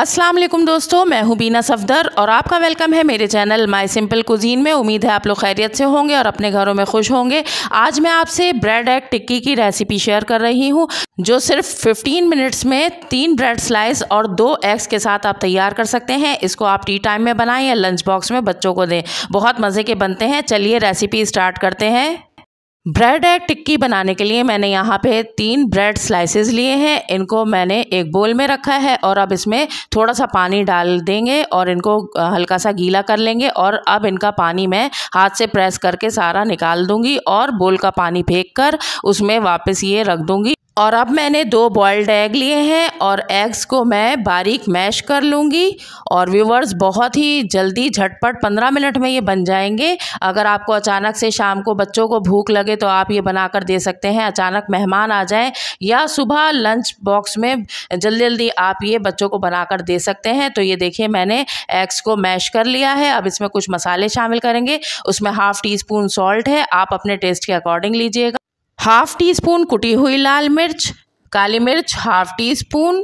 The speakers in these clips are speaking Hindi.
अस्सलाम वालेकुम दोस्तों मैं हूं बीना सफदर और आपका वेलकम है मेरे चैनल माय सिंपल कुजीन में उम्मीद है आप लोग खैरियत से होंगे और अपने घरों में खुश होंगे आज मैं आपसे ब्रेड एग टिक्की की रेसिपी शेयर कर रही हूं जो सिर्फ 15 मिनट्स में तीन ब्रेड स्लाइस और दो एग्स के साथ आप तैयार कर सकते हैं इसको आप टी टाइम में बनाएं या लंच बॉक्स में बच्चों को दें बहुत मज़े के बनते हैं चलिए रेसिपी स्टार्ट करते हैं ब्रेड एग टिक्की बनाने के लिए मैंने यहाँ पे तीन ब्रेड स्लाइसेस लिए हैं इनको मैंने एक बोल में रखा है और अब इसमें थोड़ा सा पानी डाल देंगे और इनको हल्का सा गीला कर लेंगे और अब इनका पानी मैं हाथ से प्रेस करके सारा निकाल दूंगी और बोल का पानी फेंक कर उसमें वापस ये रख दूंगी और अब मैंने दो बॉयल्ड एग लिए हैं और एग्स को मैं बारीक मैश कर लूँगी और व्यूवर्स बहुत ही जल्दी झटपट पंद्रह मिनट में ये बन जाएंगे अगर आपको अचानक से शाम को बच्चों को भूख लगे तो आप ये बनाकर दे सकते हैं अचानक मेहमान आ जाए या सुबह लंच बॉक्स में जल्दी जल्दी आप ये बच्चों को बनाकर दे सकते हैं तो ये देखिए मैंने एग्स को मैश कर लिया है अब इसमें कुछ मसाले शामिल करेंगे उसमें हाफ़ टी स्पून सॉल्ट है आप अपने टेस्ट के अकॉर्डिंग लीजिएगा हाफ टी स्पून कुटी हुई लाल मिर्च काली मिर्च half teaspoon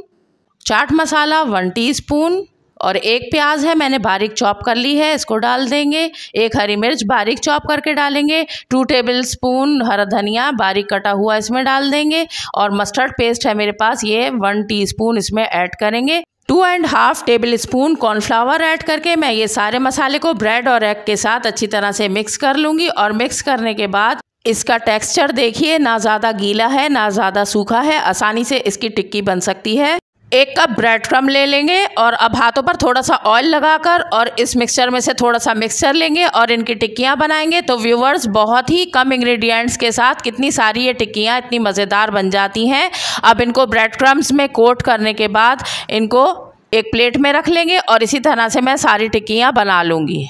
chaat masala one teaspoon और एक प्याज है मैंने बारीक चॉप कर ली है इसको डाल देंगे एक हरी मिर्च बारीक चॉप करके डालेंगे टू टेबल स्पून हरा धनिया बारीक कटा हुआ इसमें डाल देंगे और मस्टर्ड पेस्ट है मेरे पास ये वन टी स्पून इसमें ऐड करेंगे two and half tablespoon cornflour add करके मैं ये सारे मसाले को ब्रेड और एग के साथ अच्छी तरह से मिक्स कर लूँगी और मिक्स करने के बाद इसका टेक्सचर देखिए ना ज़्यादा गीला है ना ज़्यादा सूखा है आसानी से इसकी टिक्की बन सकती है एक कप ब्रेड क्रम ले लेंगे और अब हाथों पर थोड़ा सा ऑयल लगाकर और इस मिक्सचर में से थोड़ा सा मिक्सचर लेंगे और इनकी टिक्कियाँ बनाएंगे तो व्यूवर्स बहुत ही कम इंग्रेडिएंट्स के साथ कितनी सारी ये टिक्कियाँ इतनी मज़ेदार बन जाती हैं अब इनको ब्रेड क्रम्स में कोट करने के बाद इनको एक प्लेट में रख लेंगे और इसी तरह से मैं सारी टिक्कियाँ बना लूँगी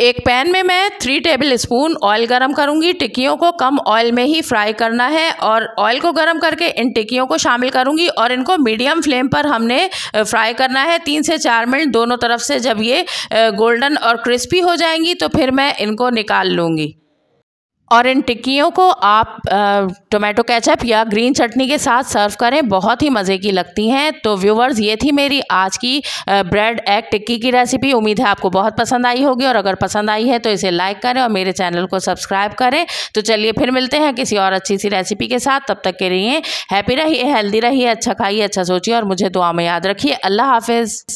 एक पैन में मैं थ्री टेबल स्पून ऑयल गरम करूंगी टिक्कियों को कम ऑयल में ही फ्राई करना है और ऑयल को गरम करके इन टिक्कियों को शामिल करूंगी और इनको मीडियम फ्लेम पर हमने फ्राई करना है तीन से चार मिनट दोनों तरफ से जब ये गोल्डन और क्रिस्पी हो जाएंगी तो फिर मैं इनको निकाल लूँगी और इन टिक्कियों को आप टोमेटो केचप या ग्रीन चटनी के साथ सर्व करें बहुत ही मज़े की लगती हैं तो व्यूवर्स ये थी मेरी आज की ब्रेड एग टिक्की की रेसिपी उम्मीद है आपको बहुत पसंद आई होगी और अगर पसंद आई है तो इसे लाइक करें और मेरे चैनल को सब्सक्राइब करें तो चलिए फिर मिलते हैं किसी और अच्छी सी रेसिपी के साथ तब तक के रहिए हैप्पी रहिए हेल्दी रहिए अच्छा खाइए अच्छा सोचिए और मुझे दुआ में याद रखिए अल्लाह हाफिज़